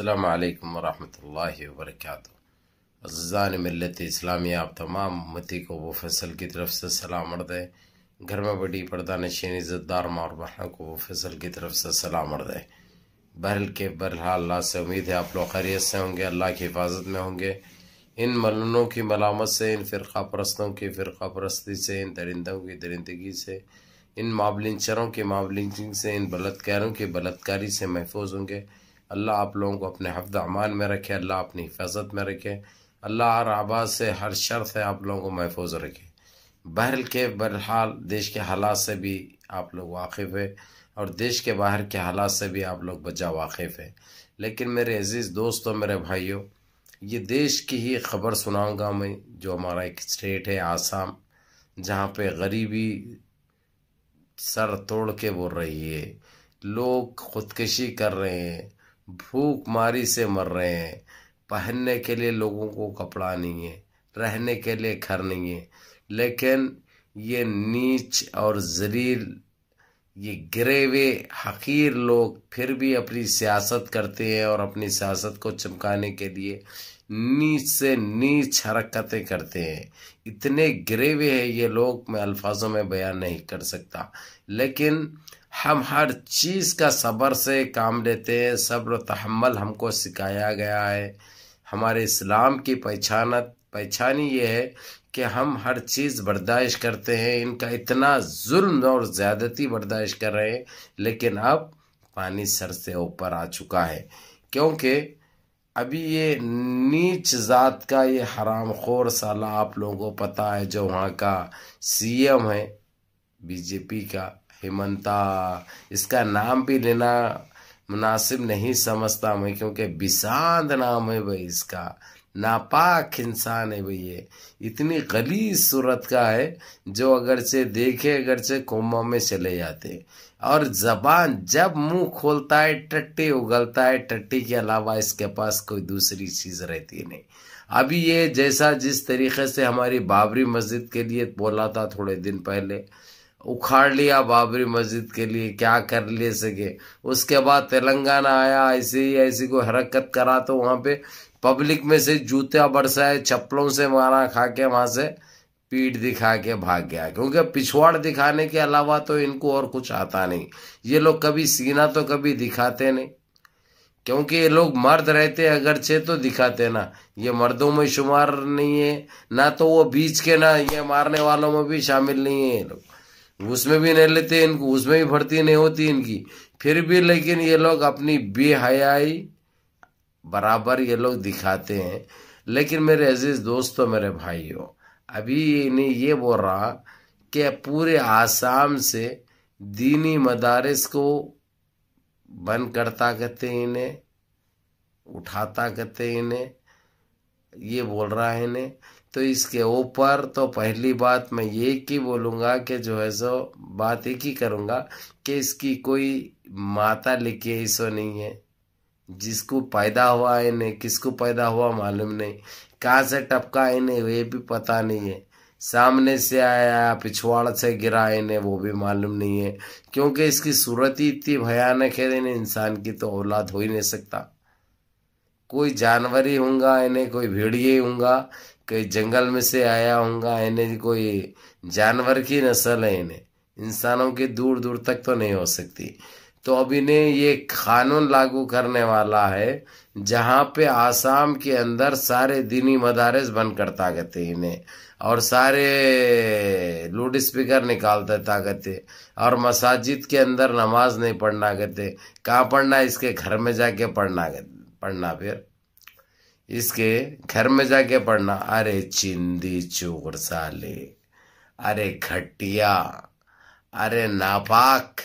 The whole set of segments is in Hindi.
अल्लाम वरहमल वबरक अज़ान मिलत इस्लामी आप तमाम मती को वो फसल की तरफ से सलाम अर्द है घर में बड़ी पर्दा नशीन इज़्ज़तदार मार बहना को वो फसल की तरफ से सलाम अर्द है बहल के बहरहाल अल्लाह से उम्मीद है आप लोग खैरियत से होंगे अल्लाह की हिफाजत में होंगे इन मलनों की मलामत से इन फ़िरका परस्तों की फ़िरका परस्ती से इन दरिंदों की दरिंदगी से इन माबलिंचरों के माबलिंचिंग से इन बलतकारों की बलतकारी से महफूज होंगे अल्लाह आप लोगों को अपने हफ्द अमान में रखे अल्लाह अपनी हिफाजत में रखे अल्लाह हर आबाद से हर शर से आप लोगों को महफूज रखे बहरल के बहरहाल देश के हालात से भी आप लोग वाकिफ़ है और देश के बाहर के हालात से भी आप लोग बचा वाकिफ़ है लेकिन मेरे अज़ीज़ दोस्तों मेरे भाइयों ये देश की ही खबर सुनाऊंगा मैं जो हमारा एक स्टेट है आसाम जहाँ पे गरीबी सर तोड़ के बोल रही है लोग खुदकशी कर रहे हैं भूख मारी से मर रहे हैं पहनने के लिए लोगों को कपड़ा नहीं है रहने के लिए घर नहीं है लेकिन ये नीच और जरील ये गिरे हुए हकीर लोग फिर भी अपनी सियासत करते हैं और अपनी सियासत को चमकाने के लिए नीच से नीच हरकतें करते हैं इतने गिरे हुए हैं ये लोग मैं अल्फाजों में बयान नहीं कर सकता लेकिन हम हर चीज़ का सब्र से काम लेते हैं सब्र तहमल हमको सिखाया गया है हमारे इस्लाम की पहचानत पहचानी ये है कि हम हर चीज़ बर्दाश्त करते हैं इनका इतना जुल्म और ज़्यादती बर्दाश्त कर रहे हैं लेकिन अब पानी सर से ऊपर आ चुका है क्योंकि अभी ये नीच ज़ात का ये हराम खोर साला आप लोगों को पता है जो वहाँ का सीएम है बीजेपी का हेमंता इसका नाम भी लेना मुनासिब नहीं समझता मैं क्योंकि विषांत नाम है भाई इसका नापाक इंसान है भाई ये इतनी गली सूरत का है जो अगरचे देखे अगरचे कोमा में चले जाते और जबान जब मुंह खोलता है टट्टी उगलता है टट्टी के अलावा इसके पास कोई दूसरी चीज़ रहती नहीं अभी ये जैसा जिस तरीके से हमारी बाबरी मस्जिद के लिए बोला था थोड़े दिन पहले उखाड़ लिया बाबरी मस्जिद के लिए क्या कर ले सके उसके बाद तेलंगाना आया ऐसे ही ऐसे को हरकत करा तो वहाँ पे पब्लिक में से जूता बरसाए चप्पलों से मारा खा के वहाँ से पीठ दिखा के भाग गया क्योंकि पिछवाड़ दिखाने के अलावा तो इनको और कुछ आता नहीं ये लोग कभी सीना तो कभी दिखाते नहीं क्योंकि ये लोग मर्द रहते अगरचे तो दिखाते ना ये मर्दों में शुमार नहीं है ना तो वो बीच के ना ये मारने वालों में भी शामिल नहीं है ये लोग उसमें भी नहीं लेते इनको उसमें भी भर्ती नहीं होती इनकी फिर भी लेकिन ये लोग अपनी बेहयाई बराबर ये लोग दिखाते हैं लेकिन मेरे अजीज़ दोस्तों मेरे भाइयों अभी इन्हें ये बोल रहा कि पूरे आसाम से दीनी मदारस को बंद करता कहते इन्हें उठाता कहते इन्हें ये बोल रहा है ने तो इसके ऊपर तो पहली बात मैं ये की बोलूँगा कि जो है सो बात एक ही करूँगा कि इसकी कोई माता लिखी ऐसो नहीं है जिसको पैदा हुआ है नहीं किसको पैदा हुआ मालूम नहीं कहाँ से टपका है नहीं ये भी पता नहीं है सामने से आया पिछवाड़ से गिरा है इन्हें वो भी मालूम नहीं है क्योंकि इसकी सूरत ही इतनी भयानक है इन्हें इंसान की तो औलाद हो ही नहीं सकता कोई जानवर ही होंगे इन्हें कोई भेड़िए होंगे कोई जंगल में से आया होगा इन्हें कोई जानवर की नस्ल है इन्हें इंसानों की दूर दूर तक तो नहीं हो सकती तो अब इन्हें ये कानून लागू करने वाला है जहाँ पे आसाम के अंदर सारे दीनी मदारस बंद कर ताकते इन्हें और सारे लाउड स्पीकर निकालते ताकते और मसाजिद के अंदर नमाज नहीं पढ़ना कहते कहाँ पढ़ना इसके घर में जाके पढ़ना कहते पढ़ना फिर इसके घर में जाके पढ़ना अरे चिंदी चोर साले अरे घटिया अरे नापाक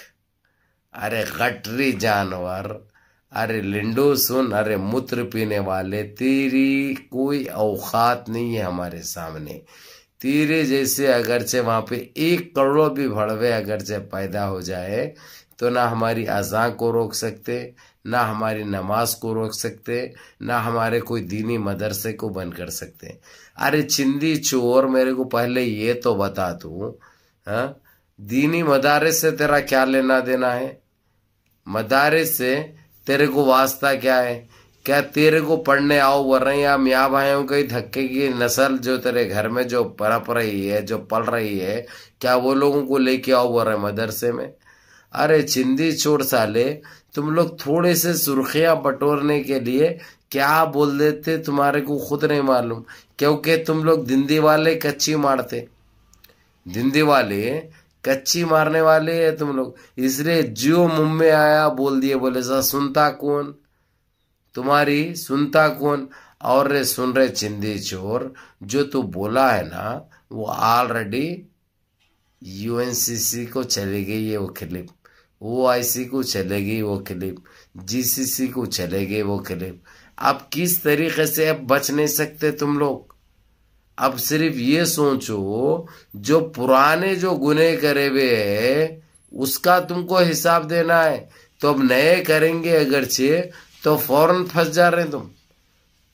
अरे गटरी जानवर अरे लिंडो सुन अरे मूत्र पीने वाले तेरी कोई औकात नहीं है हमारे सामने तेरे जैसे अगरचे वहाँ पे एक करोड़ भी भड़वे अगरचे पैदा हो जाए तो ना हमारी अजा को रोक सकते ना हमारी नमाज को रोक सकते ना हमारे कोई दीनी मदरसे को बंद कर सकते अरे चिंदी चोर मेरे को पहले ये तो बता तू हाँ? दीनी मदारे से तेरा क्या लेना देना है मदारस से तेरे को वास्ता क्या है क्या तेरे को पढ़ने आओ वर रहे या मियाँ भाइयों के धक्के की नस्ल जो तेरे घर में जो परप रही है जो पल रही है क्या वो लोगों को लेके आओ वर रहे मदरसे में अरे चिंदी चोर साले तुम लोग थोड़े से सुर्खियां बटोरने के लिए क्या बोल देते तुम्हारे को खुद नहीं मालूम क्योंकि तुम लोग दिंदी वाले कच्ची मारते दिंदी वाले कच्ची मारने वाले है तुम लोग इसलिए जियो मुंह में आया बोल दिए बोले सा सुनता कौन तुम्हारी सुनता कौन और रे सुन रहे चिंदी चोर जो तू बोला है ना वो ऑलरेडी यूएनसीसी को चली गई है वो क्लिप ओ आई को चलेगी वो क्लिप जीसीसी को चलेगी वो क्लिप आप किस तरीके से अब बच नहीं सकते तुम लोग अब सिर्फ ये सोचो जो पुराने जो गुने करे हुए है उसका तुमको हिसाब देना है तो अब नए करेंगे अगर चे तो फौरन फंस जा रहे तुम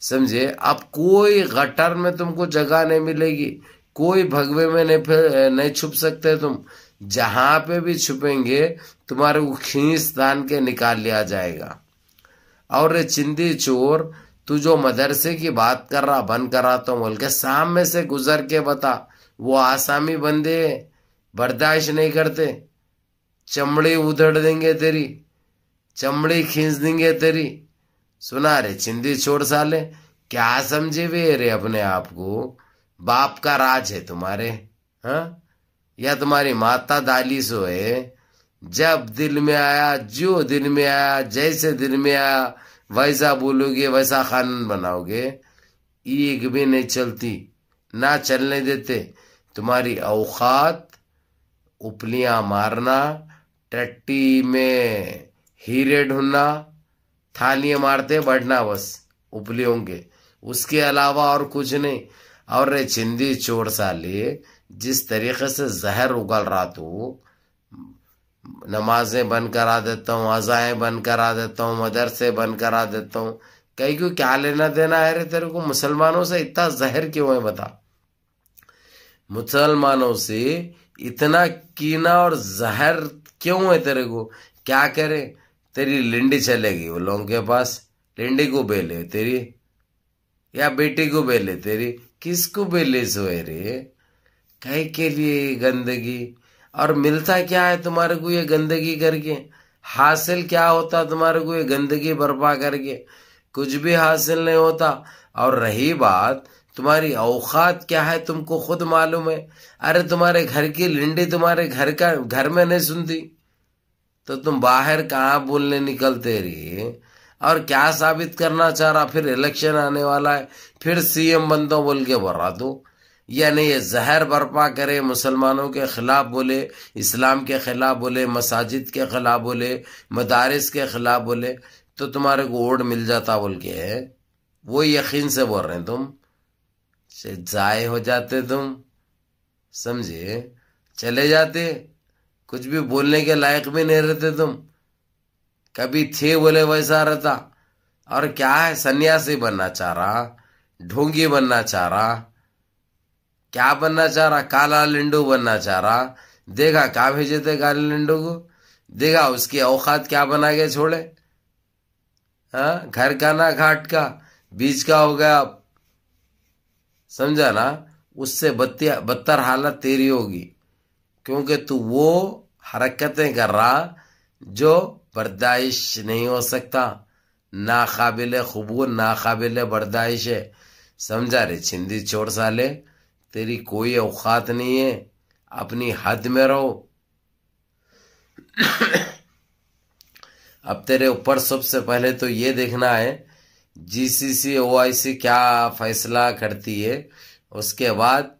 समझे अब कोई गटर में तुमको जगह नहीं मिलेगी कोई भगवे में नहीं नहीं छुप सकते तुम जहां पे भी छुपेंगे तुम्हारे को खींच तान के निकाल लिया जाएगा और ये चिंदी चोर तू जो मदरसे की बात कर रहा बंद कराता तो बोल के सामने से गुजर के बता वो आसामी बंदे बर्दाश्त नहीं करते चमड़ी उधड़ देंगे तेरी चमड़ी खींच देंगे तेरी सुना रे चिंदी छोड़ साले क्या समझे वे रे अपने आप को बाप का राज है तुम्हारे हाँ या तुम्हारी माता दाली सो है जब दिल में आया जो दिल में आया जैसे दिल में आया वैसा बोलोगे वैसा खान बनाओगे एक भी नहीं चलती ना चलने देते तुम्हारी औकात उपलियां मारना टट्टी में हीरे ढूंढना थालियां मारते बढ़ना बस उपलियों के उसके अलावा और कुछ नहीं और रे चिंदी चोर साली जिस तरीके से जहर उगल रहा तो नमाजें बंद करा देता हूँ अजाएं बंद करा देता हूँ मदरसे बंद करा देता हूँ कही क्यों क्या लेना देना है रे तेरे को मुसलमानों से इतना जहर क्यों है बता मुसलमानों से इतना कीना और जहर क्यों है तेरे को क्या करे तेरी लिंडी चलेगी वो लोगों के पास लिंडी को बेले तेरी या बेटी को बेले तेरी किसको बेले सोए रे कह के लिए गंदगी और मिलता क्या है तुम्हारे को ये गंदगी करके हासिल क्या होता तुम्हारे को ये गंदगी बर्पा करके कुछ भी हासिल नहीं होता और रही बात तुम्हारी औकात क्या है तुमको खुद मालूम है अरे तुम्हारे घर की लिंडी तुम्हारे घर का घर में नहीं सुनती तो तुम बाहर कहा बोलने निकलते रही और क्या साबित करना चाह रहा फिर इलेक्शन आने वाला है फिर सीएम बन दो बोल के भरा दो यानी ये जहर बर्पा करे मुसलमानों के ख़िलाफ़ बोले इस्लाम के ख़िलाफ़ बोले मसाजिद के ख़िलाफ़ बोले मदारस के ख़िलाफ़ बोले तो तुम्हारे को वोट मिल जाता बोल के है वो यकीन से बोल रहे हैं तुम से जाए हो जाते तुम समझे चले जाते कुछ भी बोलने के लायक भी नहीं रहते तुम कभी थे बोले वैसा रहता और क्या है सन्यासी बनना चाह रहा ढोंगी बनना चाह रहा क्या बनना चाह रहा काला लिंडू बनना चाह रहा देगा क्या भेजे थे काले लिंडू को देगा उसकी औकात क्या बना के छोड़े हा? घर का ना घाट का बीज का हो गया समझा ना उससे बदतर हालत तेरी होगी क्योंकि तू वो हरकतें कर रहा जो बर्दाइश नहीं हो सकता नाकाबिल खबूर नाकाबिल बर्दाइश है समझा रे छिंदी छोड़ साले तेरी कोई औकात नहीं है अपनी हद में रहो अब तेरे ऊपर सबसे पहले तो ये देखना है जीसीसी ओआईसी क्या फैसला करती है उसके बाद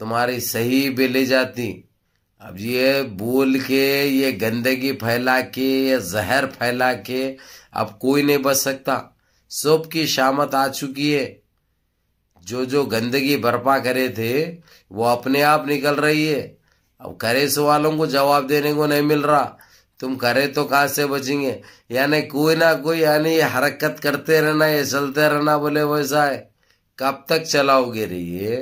तुम्हारी सही भी ले जाती अब ये बोल के ये गंदगी फैला के ये जहर फैला के अब कोई नहीं बच सकता सब की शामत आ चुकी है जो जो गंदगी बर्पा करे थे वो अपने आप निकल रही है अब करे से वालों को जवाब देने को नहीं मिल रहा तुम करे तो कहाँ से बचेंगे यानी कोई ना कोई यानी ये हरकत करते रहना ये चलते रहना बोले वैसा है कब तक चलाओगे रही है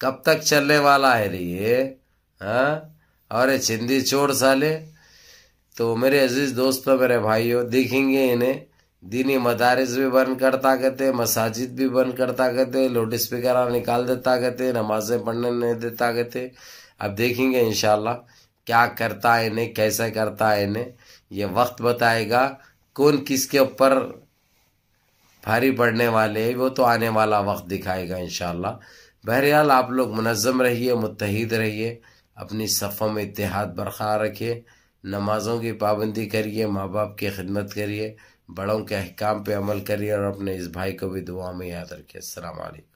कब तक चलने वाला है रही है हाँ? और चिंदी चोर साले तो मेरे अजीज दोस्तों मेरे भाइयों देखेंगे इन्हें दीनी मदारस भी बंद करता कहते मसाजिद भी बंद करता कहते लाउड स्पीकर निकाल देता कहते नमाजें पढ़ने नहीं देता कहते अब देखेंगे इनशाला क्या करता है इन्हें कैसे करता है इन्हें ये वक्त बताएगा कौन किसके ऊपर भारी पड़ने वाले है वो तो आने वाला वक्त दिखाएगा इन बहरहाल आप लोग मुनज़म रहिए मुतहद रहिए अपनी सफ़ों में इतिहाद बरकरार रखिए नमाज़ों की पाबंदी करिए माँ बाप की खिदमत करिए बड़ों के अहकाम पे अमल करिए और अपने इस भाई को भी दुआ में याद रखिए अलैक्म